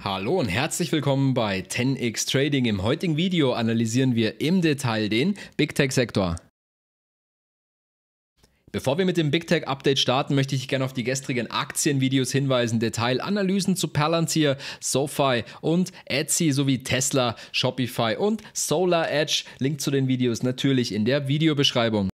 Hallo und herzlich willkommen bei 10x Trading. Im heutigen Video analysieren wir im Detail den Big Tech Sektor. Bevor wir mit dem Big Tech Update starten, möchte ich gerne auf die gestrigen Aktienvideos hinweisen. Detailanalysen zu Palantir, SoFi und Etsy sowie Tesla, Shopify und Solar Edge. Link zu den Videos natürlich in der Videobeschreibung.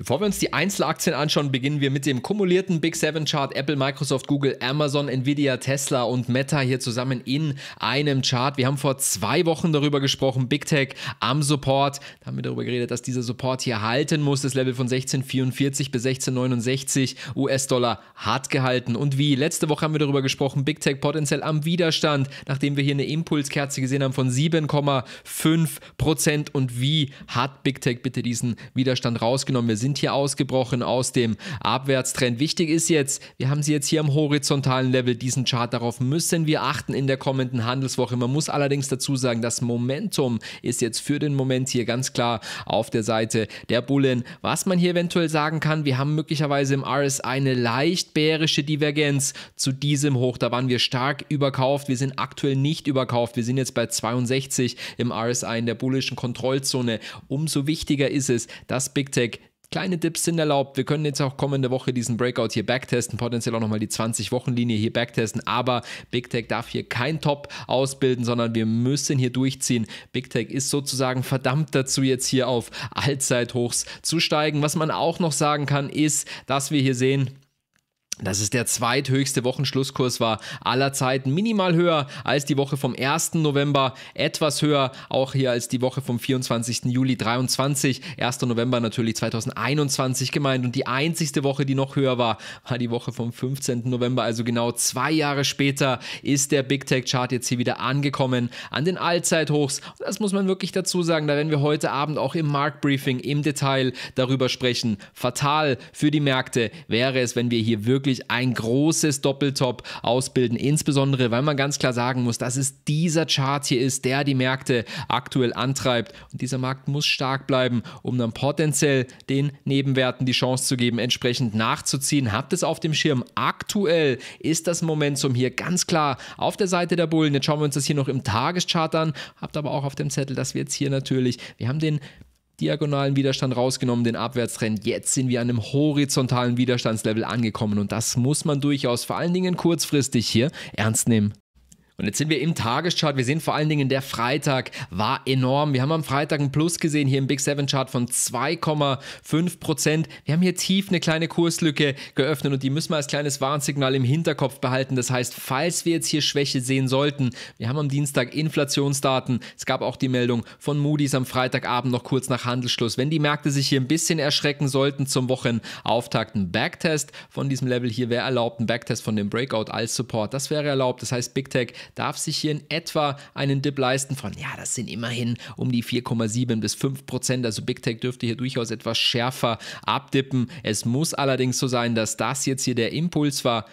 Bevor wir uns die Einzelaktien anschauen, beginnen wir mit dem kumulierten Big Seven Chart. Apple, Microsoft, Google, Amazon, Nvidia, Tesla und Meta hier zusammen in einem Chart. Wir haben vor zwei Wochen darüber gesprochen, Big Tech am Support. Da haben wir darüber geredet, dass dieser Support hier halten muss. Das Level von 1644 bis 1669 US-Dollar hat gehalten. Und wie letzte Woche haben wir darüber gesprochen, Big Tech potenziell am Widerstand, nachdem wir hier eine Impulskerze gesehen haben von 7,5 Prozent. Und wie hat Big Tech bitte diesen Widerstand rausgenommen? Wir sind sind hier ausgebrochen aus dem Abwärtstrend. Wichtig ist jetzt, wir haben sie jetzt hier am horizontalen Level, diesen Chart, darauf müssen wir achten in der kommenden Handelswoche. Man muss allerdings dazu sagen, das Momentum ist jetzt für den Moment hier ganz klar auf der Seite der Bullen. Was man hier eventuell sagen kann, wir haben möglicherweise im RSI eine leicht bärische Divergenz zu diesem Hoch. Da waren wir stark überkauft. Wir sind aktuell nicht überkauft. Wir sind jetzt bei 62 im RSI in der bullischen Kontrollzone. Umso wichtiger ist es, dass Big Tech Kleine Dips sind erlaubt. Wir können jetzt auch kommende Woche diesen Breakout hier backtesten, potenziell auch nochmal die 20-Wochen-Linie hier backtesten, aber Big Tech darf hier kein Top ausbilden, sondern wir müssen hier durchziehen. Big Tech ist sozusagen verdammt dazu, jetzt hier auf Allzeithochs zu steigen. Was man auch noch sagen kann, ist, dass wir hier sehen, dass es der zweithöchste Wochenschlusskurs war aller Zeiten. Minimal höher als die Woche vom 1. November, etwas höher auch hier als die Woche vom 24. Juli 23. 1. November natürlich 2021 gemeint. Und die einzigste Woche, die noch höher war, war die Woche vom 15. November. Also genau zwei Jahre später ist der Big Tech Chart jetzt hier wieder angekommen an den Allzeithochs. das muss man wirklich dazu sagen. Da werden wir heute Abend auch im Mark Briefing im Detail darüber sprechen. Fatal für die Märkte wäre es, wenn wir hier wirklich wirklich ein großes Doppeltop ausbilden. Insbesondere, weil man ganz klar sagen muss, dass es dieser Chart hier ist, der die Märkte aktuell antreibt. Und dieser Markt muss stark bleiben, um dann potenziell den Nebenwerten die Chance zu geben, entsprechend nachzuziehen. Habt es auf dem Schirm. Aktuell ist das Momentum hier ganz klar auf der Seite der Bullen. Jetzt schauen wir uns das hier noch im Tageschart an. Habt aber auch auf dem Zettel, dass wir jetzt hier natürlich, wir haben den diagonalen Widerstand rausgenommen, den Abwärtstrend. Jetzt sind wir an einem horizontalen Widerstandslevel angekommen und das muss man durchaus vor allen Dingen kurzfristig hier ernst nehmen. Und jetzt sind wir im Tageschart. Wir sehen vor allen Dingen, der Freitag war enorm. Wir haben am Freitag einen Plus gesehen hier im Big Seven Chart von 2,5 Wir haben hier tief eine kleine Kurslücke geöffnet und die müssen wir als kleines Warnsignal im Hinterkopf behalten. Das heißt, falls wir jetzt hier Schwäche sehen sollten, wir haben am Dienstag Inflationsdaten. Es gab auch die Meldung von Moody's am Freitagabend noch kurz nach Handelsschluss. Wenn die Märkte sich hier ein bisschen erschrecken sollten zum Wochenauftakt, ein Backtest von diesem Level hier wäre erlaubt, ein Backtest von dem Breakout als Support. Das wäre erlaubt. Das heißt, Big Tech darf sich hier in etwa einen Dip leisten von, ja, das sind immerhin um die 4,7 bis 5 Prozent. Also Big Tech dürfte hier durchaus etwas schärfer abdippen. Es muss allerdings so sein, dass das jetzt hier der Impuls war,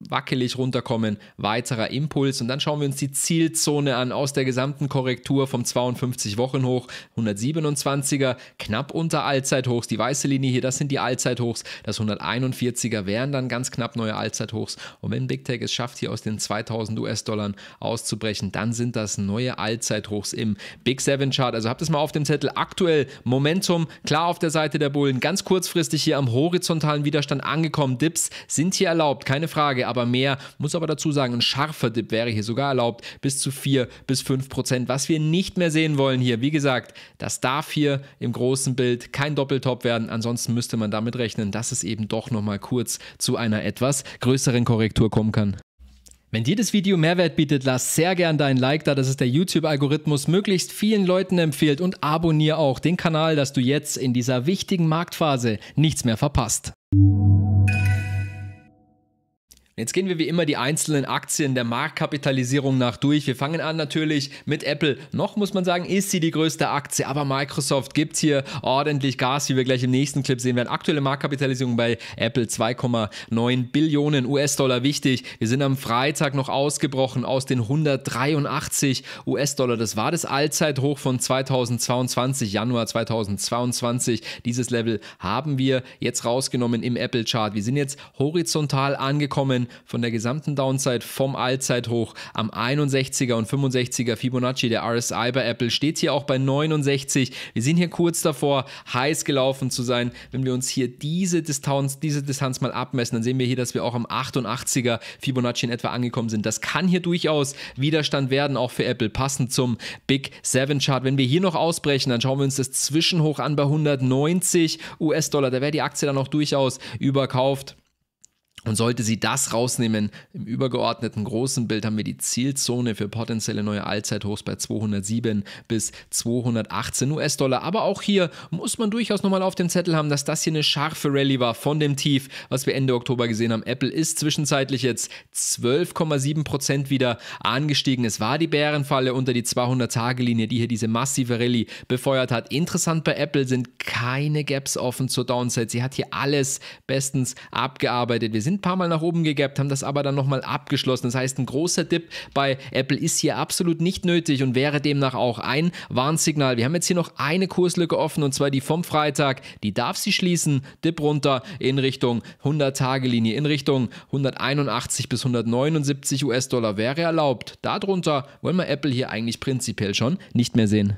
wackelig runterkommen, weiterer Impuls und dann schauen wir uns die Zielzone an aus der gesamten Korrektur vom 52 Wochen hoch, 127er, knapp unter Allzeithochs, die weiße Linie hier, das sind die Allzeithochs, das 141er wären dann ganz knapp neue Allzeithochs und wenn Big Tech es schafft, hier aus den 2000 US-Dollar auszubrechen, dann sind das neue Allzeithochs im Big Seven Chart, also habt es mal auf dem Zettel, aktuell Momentum, klar auf der Seite der Bullen, ganz kurzfristig hier am horizontalen Widerstand angekommen, Dips sind hier erlaubt, keine Frage, aber mehr. Muss aber dazu sagen, ein scharfer Dip wäre hier sogar erlaubt, bis zu 4 bis 5 Prozent, was wir nicht mehr sehen wollen hier. Wie gesagt, das darf hier im großen Bild kein Doppeltop werden, ansonsten müsste man damit rechnen, dass es eben doch nochmal kurz zu einer etwas größeren Korrektur kommen kann. Wenn dir das Video Mehrwert bietet, lass sehr gern dein Like da, dass es der YouTube-Algorithmus möglichst vielen Leuten empfiehlt und abonniere auch den Kanal, dass du jetzt in dieser wichtigen Marktphase nichts mehr verpasst. Jetzt gehen wir wie immer die einzelnen Aktien der Marktkapitalisierung nach durch. Wir fangen an natürlich mit Apple. Noch muss man sagen, ist sie die größte Aktie, aber Microsoft gibt hier ordentlich Gas, wie wir gleich im nächsten Clip sehen werden. Aktuelle Marktkapitalisierung bei Apple 2,9 Billionen US-Dollar wichtig. Wir sind am Freitag noch ausgebrochen aus den 183 US-Dollar. Das war das Allzeithoch von 2022, Januar 2022. Dieses Level haben wir jetzt rausgenommen im Apple-Chart. Wir sind jetzt horizontal angekommen Linien von der gesamten Downside vom Allzeithoch am 61er und 65er Fibonacci. Der RSI bei Apple steht hier auch bei 69. Wir sind hier kurz davor, heiß gelaufen zu sein. Wenn wir uns hier diese Distanz, diese Distanz mal abmessen, dann sehen wir hier, dass wir auch am 88er Fibonacci in etwa angekommen sind. Das kann hier durchaus Widerstand werden, auch für Apple, passend zum Big Seven Chart. Wenn wir hier noch ausbrechen, dann schauen wir uns das Zwischenhoch an bei 190 US-Dollar. Da wäre die Aktie dann auch durchaus überkauft. Und sollte sie das rausnehmen, im übergeordneten großen Bild haben wir die Zielzone für potenzielle neue Allzeithochs bei 207 bis 218 US-Dollar. Aber auch hier muss man durchaus nochmal auf dem Zettel haben, dass das hier eine scharfe Rallye war von dem Tief, was wir Ende Oktober gesehen haben. Apple ist zwischenzeitlich jetzt 12,7% Prozent wieder angestiegen. Es war die Bärenfalle unter die 200-Tage-Linie, die hier diese massive Rallye befeuert hat. Interessant bei Apple sind keine Gaps offen zur Downside. Sie hat hier alles bestens abgearbeitet. Wir sind sind ein paar Mal nach oben gegappt, haben das aber dann nochmal abgeschlossen. Das heißt, ein großer Dip bei Apple ist hier absolut nicht nötig und wäre demnach auch ein Warnsignal. Wir haben jetzt hier noch eine Kurslücke offen und zwar die vom Freitag. Die darf sie schließen. Dip runter in Richtung 100-Tage-Linie, in Richtung 181 bis 179 US-Dollar wäre erlaubt. Darunter wollen wir Apple hier eigentlich prinzipiell schon nicht mehr sehen.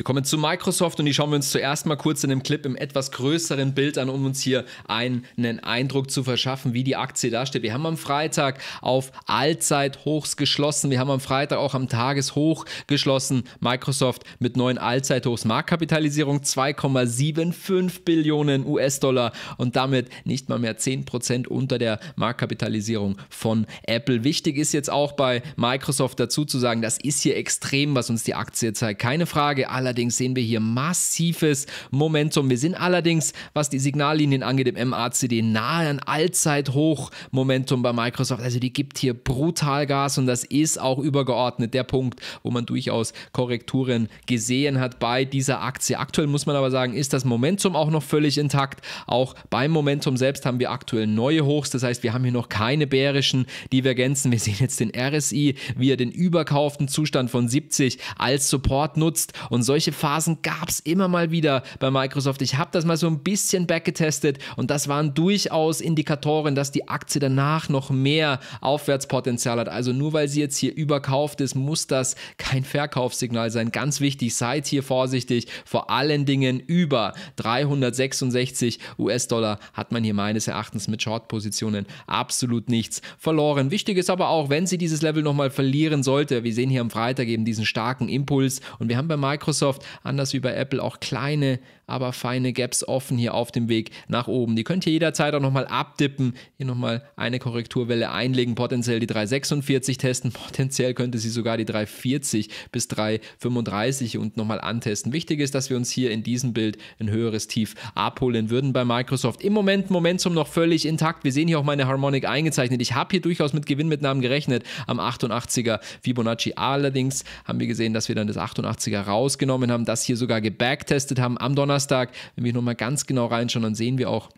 Wir kommen zu Microsoft und die schauen wir uns zuerst mal kurz in einem Clip im etwas größeren Bild an, um uns hier einen Eindruck zu verschaffen, wie die Aktie dasteht. Wir haben am Freitag auf Allzeithochs geschlossen. Wir haben am Freitag auch am Tageshoch geschlossen. Microsoft mit neuen Allzeithochs. Marktkapitalisierung 2,75 Billionen US-Dollar und damit nicht mal mehr 10% unter der Marktkapitalisierung von Apple. Wichtig ist jetzt auch bei Microsoft dazu zu sagen, das ist hier extrem, was uns die Aktie zeigt. Keine Frage, alle Allerdings sehen wir hier massives Momentum. Wir sind allerdings, was die Signallinien angeht, im MACD nahe an Allzeithoch-Momentum bei Microsoft. Also die gibt hier brutal Gas und das ist auch übergeordnet der Punkt, wo man durchaus Korrekturen gesehen hat bei dieser Aktie. Aktuell muss man aber sagen, ist das Momentum auch noch völlig intakt. Auch beim Momentum selbst haben wir aktuell neue Hochs. Das heißt, wir haben hier noch keine bärischen Divergenzen. Wir sehen jetzt den RSI, wie er den überkauften Zustand von 70 als Support nutzt und solche solche Phasen gab es immer mal wieder bei Microsoft. Ich habe das mal so ein bisschen backgetestet und das waren durchaus Indikatoren, dass die Aktie danach noch mehr Aufwärtspotenzial hat. Also nur weil sie jetzt hier überkauft ist, muss das kein Verkaufssignal sein. Ganz wichtig, seid hier vorsichtig. Vor allen Dingen über 366 US-Dollar hat man hier meines Erachtens mit Short-Positionen absolut nichts verloren. Wichtig ist aber auch, wenn sie dieses Level nochmal verlieren sollte, wir sehen hier am Freitag eben diesen starken Impuls und wir haben bei Microsoft Microsoft, anders wie bei Apple, auch kleine aber feine Gaps offen hier auf dem Weg nach oben. Die könnt ihr jederzeit auch nochmal abdippen, hier nochmal eine Korrekturwelle einlegen, potenziell die 346 testen, potenziell könnte sie sogar die 340 bis 335 und nochmal antesten. Wichtig ist, dass wir uns hier in diesem Bild ein höheres Tief abholen würden bei Microsoft. Im Moment Momentum noch völlig intakt. Wir sehen hier auch meine Harmonic eingezeichnet. Ich habe hier durchaus mit Gewinnmitnahmen gerechnet am 88er Fibonacci. Allerdings haben wir gesehen, dass wir dann das 88er rausgenommen haben, das hier sogar gebacktestet haben am Donnerstag Donnerstag, wenn wir nochmal ganz genau reinschauen, dann sehen wir auch,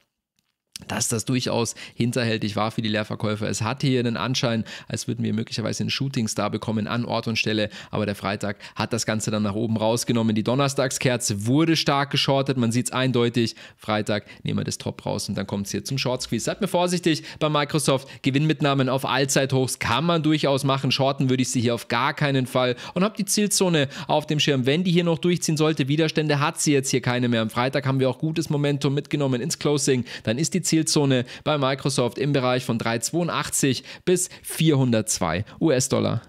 dass das durchaus hinterhältig war für die Leerverkäufer. Es hatte hier einen Anschein, als würden wir möglicherweise einen Shootingstar bekommen an Ort und Stelle, aber der Freitag hat das Ganze dann nach oben rausgenommen. Die Donnerstagskerze wurde stark geschortet, man sieht es eindeutig. Freitag nehmen wir das Top raus und dann kommt es hier zum Short Squeeze. Seid mir vorsichtig bei Microsoft, Gewinnmitnahmen auf Allzeithochs kann man durchaus machen, shorten würde ich sie hier auf gar keinen Fall und habe die Zielzone auf dem Schirm. Wenn die hier noch durchziehen sollte, Widerstände hat sie jetzt hier keine mehr. Am Freitag haben wir auch gutes Momentum mitgenommen ins Closing, dann ist die Zielzone Zielzone bei Microsoft im Bereich von 382 bis 402 US-Dollar.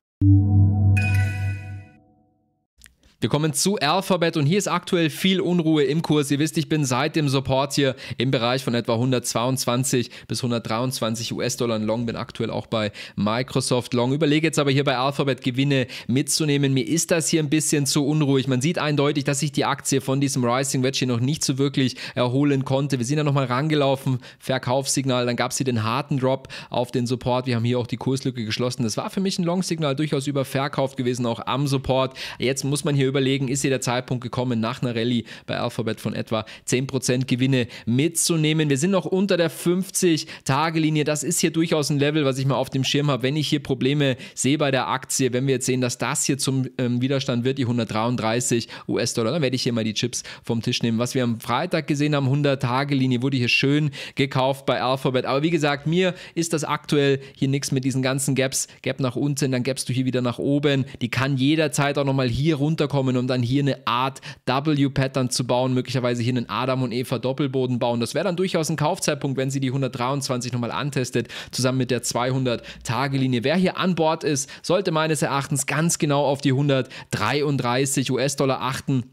Wir kommen zu Alphabet und hier ist aktuell viel Unruhe im Kurs. Ihr wisst, ich bin seit dem Support hier im Bereich von etwa 122 bis 123 US-Dollar Long, bin aktuell auch bei Microsoft Long. Überlege jetzt aber hier bei Alphabet Gewinne mitzunehmen. Mir ist das hier ein bisschen zu unruhig. Man sieht eindeutig, dass sich die Aktie von diesem Rising Wedge hier noch nicht so wirklich erholen konnte. Wir sind ja nochmal rangelaufen, Verkaufssignal, dann gab es hier den harten Drop auf den Support. Wir haben hier auch die Kurslücke geschlossen. Das war für mich ein Long-Signal durchaus überverkauft gewesen, auch am Support. Jetzt muss man hier überlegen, ist hier der Zeitpunkt gekommen, nach einer Rallye bei Alphabet von etwa 10% Gewinne mitzunehmen. Wir sind noch unter der 50-Tage-Linie. Das ist hier durchaus ein Level, was ich mal auf dem Schirm habe. Wenn ich hier Probleme sehe bei der Aktie, wenn wir jetzt sehen, dass das hier zum ähm, Widerstand wird, die 133 US-Dollar, dann werde ich hier mal die Chips vom Tisch nehmen. Was wir am Freitag gesehen haben, 100-Tage-Linie, wurde hier schön gekauft bei Alphabet. Aber wie gesagt, mir ist das aktuell hier nichts mit diesen ganzen Gaps. Gap nach unten, dann gäbst du hier wieder nach oben. Die kann jederzeit auch nochmal hier runterkommen kommen, um dann hier eine Art W-Pattern zu bauen, möglicherweise hier einen Adam und Eva Doppelboden bauen. Das wäre dann durchaus ein Kaufzeitpunkt, wenn sie die 123 nochmal antestet, zusammen mit der 200-Tage-Linie. Wer hier an Bord ist, sollte meines Erachtens ganz genau auf die 133 US-Dollar achten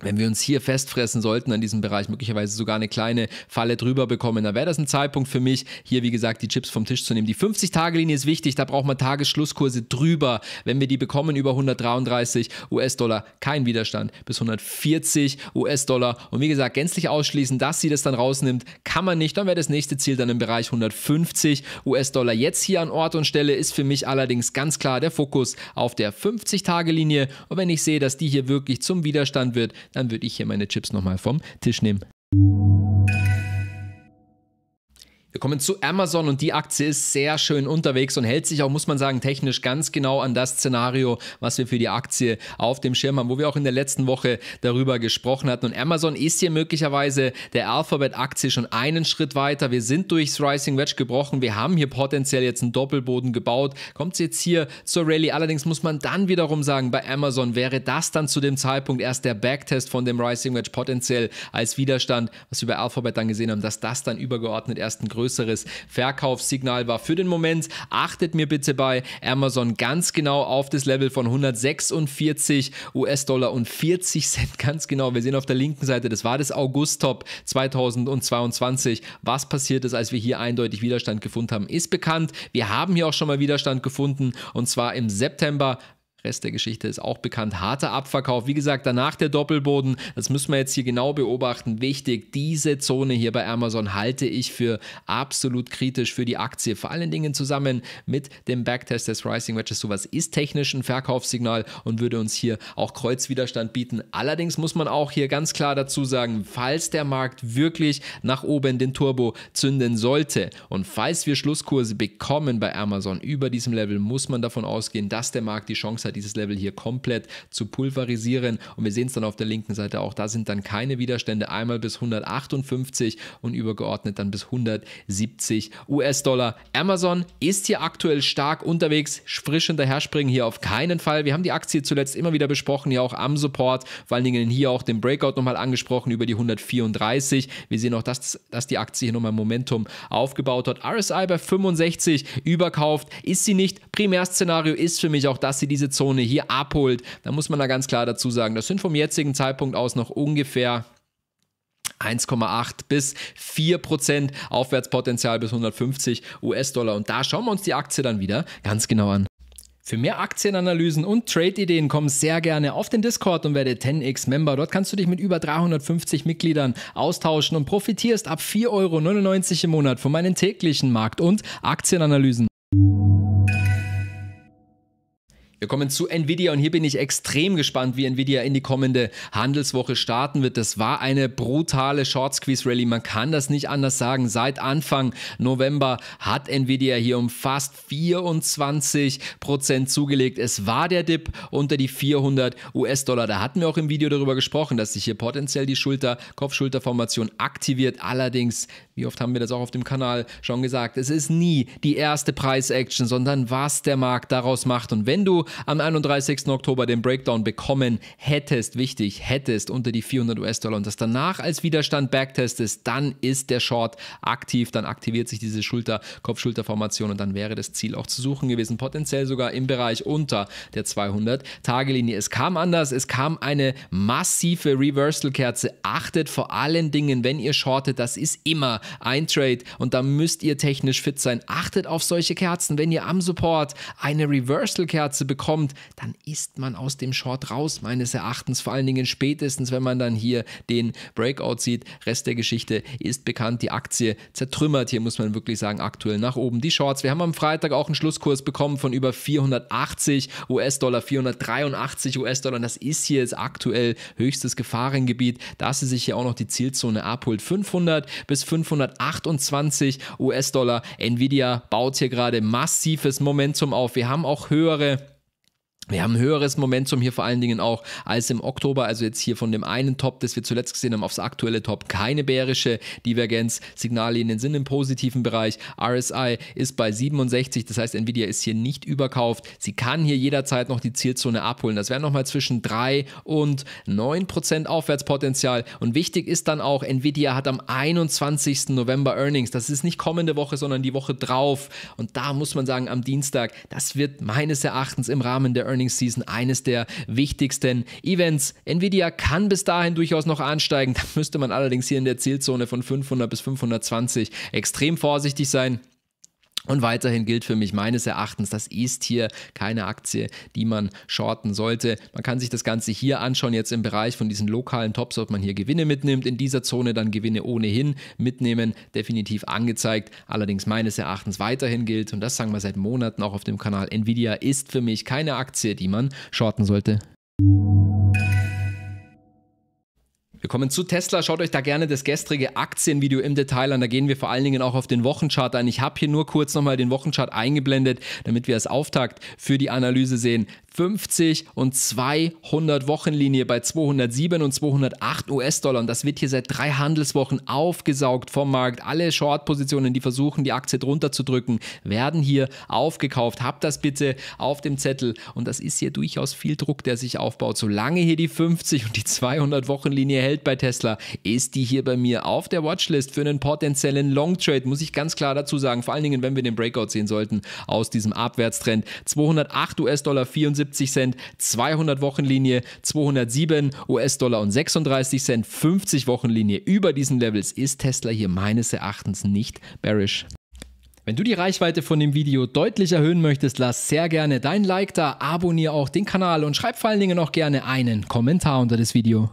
wenn wir uns hier festfressen sollten an diesem Bereich, möglicherweise sogar eine kleine Falle drüber bekommen, dann wäre das ein Zeitpunkt für mich, hier wie gesagt die Chips vom Tisch zu nehmen. Die 50-Tage-Linie ist wichtig, da braucht man Tagesschlusskurse drüber. Wenn wir die bekommen über 133 US-Dollar, kein Widerstand bis 140 US-Dollar. Und wie gesagt, gänzlich ausschließen, dass sie das dann rausnimmt, kann man nicht. Dann wäre das nächste Ziel dann im Bereich 150 US-Dollar. Jetzt hier an Ort und Stelle ist für mich allerdings ganz klar der Fokus auf der 50-Tage-Linie. Und wenn ich sehe, dass die hier wirklich zum Widerstand wird, dann würde ich hier meine Chips nochmal vom Tisch nehmen. Wir kommen zu Amazon und die Aktie ist sehr schön unterwegs und hält sich auch, muss man sagen, technisch ganz genau an das Szenario, was wir für die Aktie auf dem Schirm haben, wo wir auch in der letzten Woche darüber gesprochen hatten. Und Amazon ist hier möglicherweise der Alphabet-Aktie schon einen Schritt weiter. Wir sind durchs Rising Wedge gebrochen. Wir haben hier potenziell jetzt einen Doppelboden gebaut. Kommt es jetzt hier zur Rallye? Allerdings muss man dann wiederum sagen, bei Amazon wäre das dann zu dem Zeitpunkt erst der Backtest von dem Rising Wedge potenziell als Widerstand, was wir bei Alphabet dann gesehen haben, dass das dann übergeordnet erst ein größerer größeres Verkaufssignal war. Für den Moment achtet mir bitte bei Amazon ganz genau auf das Level von 146 US-Dollar und 40 Cent. Ganz genau. Wir sehen auf der linken Seite, das war das August-Top 2022. Was passiert ist, als wir hier eindeutig Widerstand gefunden haben, ist bekannt. Wir haben hier auch schon mal Widerstand gefunden und zwar im September Rest der Geschichte ist auch bekannt. Harter Abverkauf. Wie gesagt, danach der Doppelboden. Das müssen wir jetzt hier genau beobachten. Wichtig, diese Zone hier bei Amazon halte ich für absolut kritisch für die Aktie. Vor allen Dingen zusammen mit dem Backtest des Rising Wedges. Sowas ist technisch ein Verkaufssignal und würde uns hier auch Kreuzwiderstand bieten. Allerdings muss man auch hier ganz klar dazu sagen, falls der Markt wirklich nach oben den Turbo zünden sollte und falls wir Schlusskurse bekommen bei Amazon über diesem Level, muss man davon ausgehen, dass der Markt die Chance hat, dieses Level hier komplett zu pulverisieren. Und wir sehen es dann auf der linken Seite auch, da sind dann keine Widerstände, einmal bis 158 und übergeordnet dann bis 170 US-Dollar. Amazon ist hier aktuell stark unterwegs, frisch hinterher springen hier auf keinen Fall. Wir haben die Aktie zuletzt immer wieder besprochen, ja auch am Support, vor allen Dingen hier auch den Breakout nochmal angesprochen über die 134. Wir sehen auch, dass, dass die Aktie hier nochmal Momentum aufgebaut hat. RSI bei 65 überkauft, ist sie nicht. Primärszenario ist für mich auch, dass sie diese Zone Zone hier abholt, dann muss man da ganz klar dazu sagen, das sind vom jetzigen Zeitpunkt aus noch ungefähr 1,8 bis 4 Prozent Aufwärtspotenzial bis 150 US-Dollar. Und da schauen wir uns die Aktie dann wieder ganz genau an. Für mehr Aktienanalysen und Trade-Ideen komm sehr gerne auf den Discord und werde 10x-Member. Dort kannst du dich mit über 350 Mitgliedern austauschen und profitierst ab 4,99 Euro im Monat von meinen täglichen Markt- und Aktienanalysen. Wir kommen zu Nvidia und hier bin ich extrem gespannt, wie Nvidia in die kommende Handelswoche starten wird. Das war eine brutale Short Squeeze Rally. Man kann das nicht anders sagen. Seit Anfang November hat Nvidia hier um fast 24 zugelegt. Es war der Dip unter die 400 US-Dollar. Da hatten wir auch im Video darüber gesprochen, dass sich hier potenziell die Schulter-Kopf-Schulter-Formation aktiviert. Allerdings wie oft haben wir das auch auf dem Kanal schon gesagt, es ist nie die erste Preis-Action, sondern was der Markt daraus macht. Und wenn du am 31. Oktober den Breakdown bekommen hättest, wichtig, hättest unter die 400 US-Dollar und das danach als Widerstand backtestest, dann ist der Short aktiv, dann aktiviert sich diese Schulter, Kopf-Schulter-Formation und dann wäre das Ziel auch zu suchen gewesen, potenziell sogar im Bereich unter der 200-Tage-Linie. Es kam anders, es kam eine massive Reversal-Kerze. Achtet vor allen Dingen, wenn ihr shortet, das ist immer ein Trade und da müsst ihr technisch fit sein. Achtet auf solche Kerzen. Wenn ihr am Support eine Reversal-Kerze bekommt, dann ist man aus dem Short raus, meines Erachtens. Vor allen Dingen spätestens, wenn man dann hier den Breakout sieht. Rest der Geschichte ist bekannt. Die Aktie zertrümmert. Hier muss man wirklich sagen, aktuell nach oben. Die Shorts. Wir haben am Freitag auch einen Schlusskurs bekommen von über 480 US-Dollar, 483 US-Dollar. Das ist hier jetzt aktuell höchstes Gefahrengebiet, dass sie sich hier auch noch die Zielzone abholt. 500 bis 500 528 US-Dollar. Nvidia baut hier gerade massives Momentum auf. Wir haben auch höhere wir haben ein höheres Momentum hier vor allen Dingen auch als im Oktober, also jetzt hier von dem einen Top, das wir zuletzt gesehen haben, aufs aktuelle Top. Keine bärische Divergenz. Signallinien sind im positiven Bereich. RSI ist bei 67, das heißt, Nvidia ist hier nicht überkauft. Sie kann hier jederzeit noch die Zielzone abholen. Das wären nochmal zwischen 3 und 9 Prozent Aufwärtspotenzial. Und wichtig ist dann auch, Nvidia hat am 21. November Earnings. Das ist nicht kommende Woche, sondern die Woche drauf. Und da muss man sagen, am Dienstag, das wird meines Erachtens im Rahmen der Earnings Earnings Season eines der wichtigsten Events. Nvidia kann bis dahin durchaus noch ansteigen. Da müsste man allerdings hier in der Zielzone von 500 bis 520 extrem vorsichtig sein. Und weiterhin gilt für mich meines Erachtens, das ist hier keine Aktie, die man shorten sollte. Man kann sich das Ganze hier anschauen, jetzt im Bereich von diesen lokalen Tops, ob man hier Gewinne mitnimmt. In dieser Zone dann Gewinne ohnehin mitnehmen, definitiv angezeigt. Allerdings meines Erachtens weiterhin gilt, und das sagen wir seit Monaten auch auf dem Kanal, Nvidia ist für mich keine Aktie, die man shorten sollte. Wir kommen zu Tesla. Schaut euch da gerne das gestrige Aktienvideo im Detail an. Da gehen wir vor allen Dingen auch auf den Wochenchart ein. Ich habe hier nur kurz nochmal den Wochenchart eingeblendet, damit wir als Auftakt für die Analyse sehen. 50 und 200 Wochenlinie bei 207 und 208 US-Dollar. Und das wird hier seit drei Handelswochen aufgesaugt vom Markt. Alle Short-Positionen, die versuchen, die Aktie drunter zu drücken, werden hier aufgekauft. Habt das bitte auf dem Zettel. Und das ist hier durchaus viel Druck, der sich aufbaut. Solange hier die 50 und die 200 Wochenlinie hält bei Tesla, ist die hier bei mir auf der Watchlist für einen potenziellen Long Trade, muss ich ganz klar dazu sagen. Vor allen Dingen, wenn wir den Breakout sehen sollten aus diesem Abwärtstrend. 208 US-Dollar, 74 79 Cent, 200 Wochenlinie 207 US-Dollar und 36 Cent, 50 Wochenlinie über diesen Levels ist Tesla hier meines Erachtens nicht bearish. Wenn du die Reichweite von dem Video deutlich erhöhen möchtest, lass sehr gerne dein Like da, abonniere auch den Kanal und schreib vor allen Dingen auch gerne einen Kommentar unter das Video.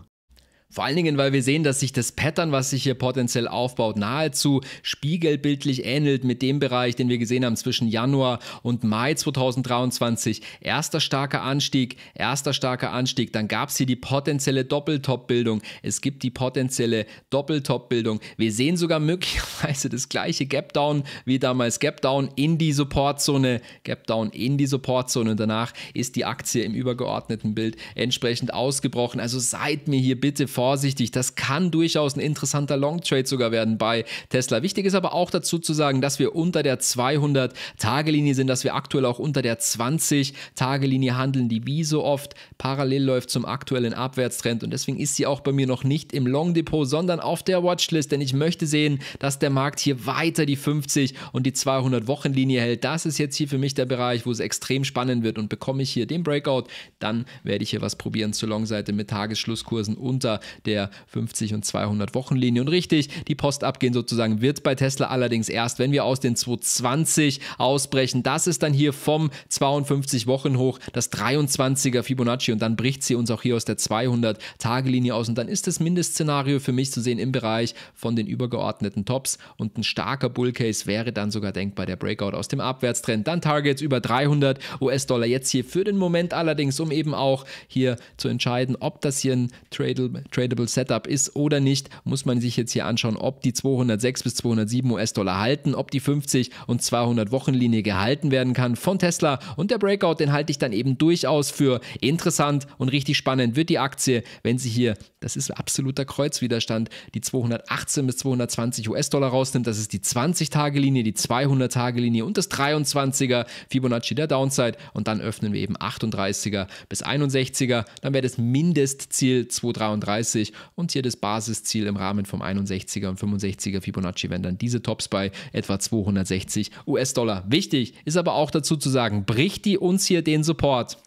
Vor allen Dingen, weil wir sehen, dass sich das Pattern, was sich hier potenziell aufbaut, nahezu spiegelbildlich ähnelt mit dem Bereich, den wir gesehen haben zwischen Januar und Mai 2023. Erster starker Anstieg, erster starker Anstieg, dann gab es hier die potenzielle Doppeltop-Bildung. Es gibt die potenzielle Doppeltop-Bildung. Wir sehen sogar möglicherweise das gleiche Gap-Down wie damals Gap-Down in die Supportzone, Gap-Down in die Supportzone und danach ist die Aktie im übergeordneten Bild entsprechend ausgebrochen. Also seid mir hier bitte vor vorsichtig. Das kann durchaus ein interessanter Long Trade sogar werden bei Tesla. Wichtig ist aber auch dazu zu sagen, dass wir unter der 200-Tage-Linie sind, dass wir aktuell auch unter der 20-Tage-Linie handeln, die wie so oft parallel läuft zum aktuellen Abwärtstrend. Und deswegen ist sie auch bei mir noch nicht im Long Depot, sondern auf der Watchlist, denn ich möchte sehen, dass der Markt hier weiter die 50 und die 200-Wochen-Linie hält. Das ist jetzt hier für mich der Bereich, wo es extrem spannend wird und bekomme ich hier den Breakout, dann werde ich hier was probieren zur Long-Seite mit Tagesschlusskursen unter der 50 und 200 Wochenlinie. Und richtig, die Post abgehen sozusagen wird bei Tesla allerdings erst, wenn wir aus den 220 ausbrechen. Das ist dann hier vom 52 Wochen hoch das 23er Fibonacci und dann bricht sie uns auch hier aus der 200 Tage Linie aus und dann ist das Mindestszenario für mich zu sehen im Bereich von den übergeordneten Tops und ein starker Bullcase wäre dann sogar denkbar der Breakout aus dem Abwärtstrend. Dann Targets über 300 US-Dollar jetzt hier für den Moment allerdings, um eben auch hier zu entscheiden, ob das hier ein Tradable, Tradable tradable Setup ist oder nicht, muss man sich jetzt hier anschauen, ob die 206 bis 207 US-Dollar halten, ob die 50 und 200 Wochenlinie gehalten werden kann von Tesla und der Breakout, den halte ich dann eben durchaus für interessant und richtig spannend wird die Aktie, wenn sie hier, das ist absoluter Kreuzwiderstand, die 218 bis 220 US-Dollar rausnimmt, das ist die 20-Tage-Linie, die 200-Tage-Linie und das 23er Fibonacci der Downside und dann öffnen wir eben 38er bis 61er, dann wäre das Mindestziel 233 30 und hier das Basisziel im Rahmen vom 61er und 65er Fibonacci wenn dann diese Tops bei etwa 260 US-Dollar. Wichtig ist aber auch dazu zu sagen, bricht die uns hier den Support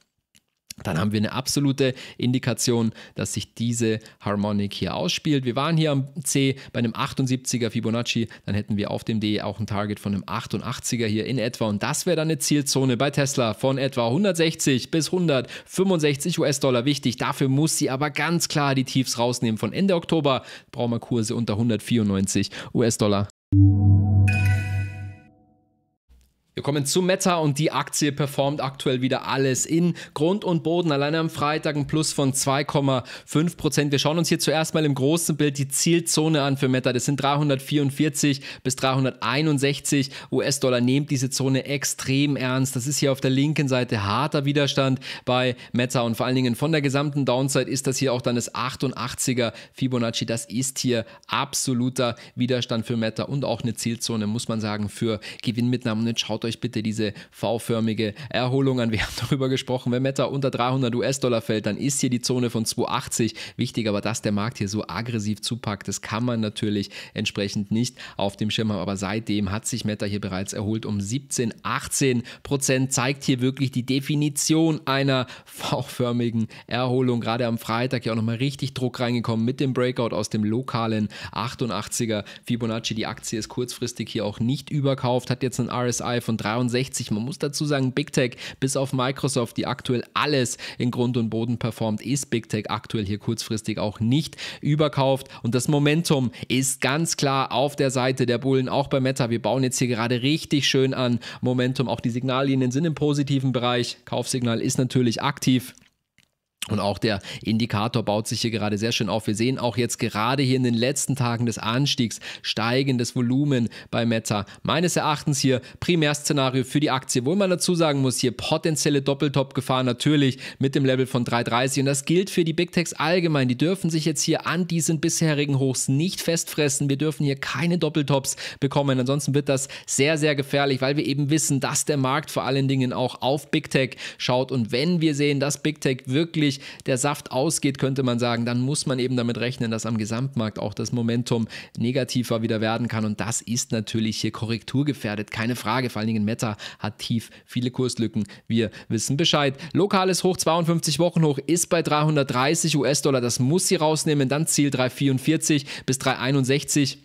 dann haben wir eine absolute Indikation, dass sich diese Harmonic hier ausspielt. Wir waren hier am C bei einem 78er Fibonacci, dann hätten wir auf dem D auch ein Target von einem 88er hier in etwa und das wäre dann eine Zielzone bei Tesla von etwa 160 bis 165 US-Dollar wichtig. Dafür muss sie aber ganz klar die Tiefs rausnehmen. Von Ende Oktober brauchen wir Kurse unter 194 US-Dollar Wir kommen zu Meta und die Aktie performt aktuell wieder alles in Grund und Boden. Alleine am Freitag ein Plus von 2,5 Prozent. Wir schauen uns hier zuerst mal im großen Bild die Zielzone an für Meta. Das sind 344 bis 361 US-Dollar. Nehmt diese Zone extrem ernst. Das ist hier auf der linken Seite harter Widerstand bei Meta und vor allen Dingen von der gesamten Downside ist das hier auch dann das 88er Fibonacci. Das ist hier absoluter Widerstand für Meta und auch eine Zielzone, muss man sagen, für Gewinnmitnahmen. Und jetzt schaut schaut euch bitte diese V-förmige Erholung an. Wir haben darüber gesprochen, wenn Meta unter 300 US-Dollar fällt, dann ist hier die Zone von 280 wichtig, aber dass der Markt hier so aggressiv zupackt, das kann man natürlich entsprechend nicht auf dem Schirm haben. Aber seitdem hat sich Meta hier bereits erholt um 17, 18 Prozent, zeigt hier wirklich die Definition einer V-förmigen Erholung. Gerade am Freitag ja auch nochmal richtig Druck reingekommen mit dem Breakout aus dem lokalen 88er Fibonacci. Die Aktie ist kurzfristig hier auch nicht überkauft, hat jetzt einen RSI von von 63. Man muss dazu sagen, Big Tech, bis auf Microsoft, die aktuell alles in Grund und Boden performt, ist Big Tech aktuell hier kurzfristig auch nicht überkauft. Und das Momentum ist ganz klar auf der Seite der Bullen, auch bei Meta. Wir bauen jetzt hier gerade richtig schön an Momentum. Auch die Signallinien sind im positiven Bereich. Kaufsignal ist natürlich aktiv. Und auch der Indikator baut sich hier gerade sehr schön auf. Wir sehen auch jetzt gerade hier in den letzten Tagen des Anstiegs steigendes Volumen bei Meta. Meines Erachtens hier Primärszenario für die Aktie, wo man dazu sagen muss, hier potenzielle Doppeltop-Gefahr natürlich mit dem Level von 3,30. Und das gilt für die Big Techs allgemein. Die dürfen sich jetzt hier an diesen bisherigen Hochs nicht festfressen. Wir dürfen hier keine Doppeltops bekommen. Ansonsten wird das sehr, sehr gefährlich, weil wir eben wissen, dass der Markt vor allen Dingen auch auf Big Tech schaut. Und wenn wir sehen, dass Big Tech wirklich sich der Saft ausgeht, könnte man sagen, dann muss man eben damit rechnen, dass am Gesamtmarkt auch das Momentum negativer wieder werden kann. Und das ist natürlich hier korrekturgefährdet. Keine Frage. Vor allen Dingen Meta hat tief viele Kurslücken. Wir wissen Bescheid. Lokales Hoch 52 Wochen hoch ist bei 330 US-Dollar. Das muss sie rausnehmen. Dann Ziel 344 bis 361.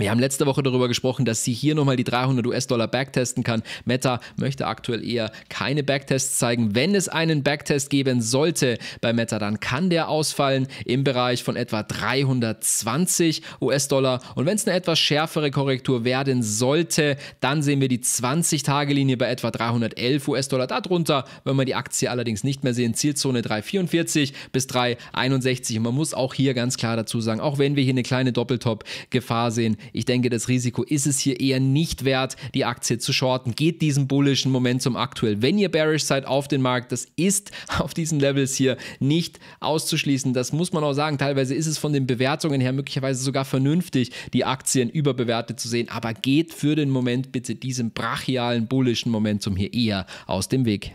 Wir haben letzte Woche darüber gesprochen, dass sie hier nochmal die 300 US-Dollar backtesten kann. Meta möchte aktuell eher keine Backtests zeigen. Wenn es einen Backtest geben sollte bei Meta, dann kann der ausfallen im Bereich von etwa 320 US-Dollar. Und wenn es eine etwas schärfere Korrektur werden sollte, dann sehen wir die 20-Tage-Linie bei etwa 311 US-Dollar. Darunter, wenn man die Aktie allerdings nicht mehr sehen, Zielzone 344 bis 361. Und man muss auch hier ganz klar dazu sagen, auch wenn wir hier eine kleine Doppeltop-Gefahr sehen, ich denke, das Risiko ist es hier eher nicht wert, die Aktie zu shorten. Geht diesen bullischen Momentum aktuell, wenn ihr bearish seid, auf den Markt. Das ist auf diesen Levels hier nicht auszuschließen. Das muss man auch sagen. Teilweise ist es von den Bewertungen her möglicherweise sogar vernünftig, die Aktien überbewertet zu sehen. Aber geht für den Moment bitte diesem brachialen bullischen Momentum hier eher aus dem Weg.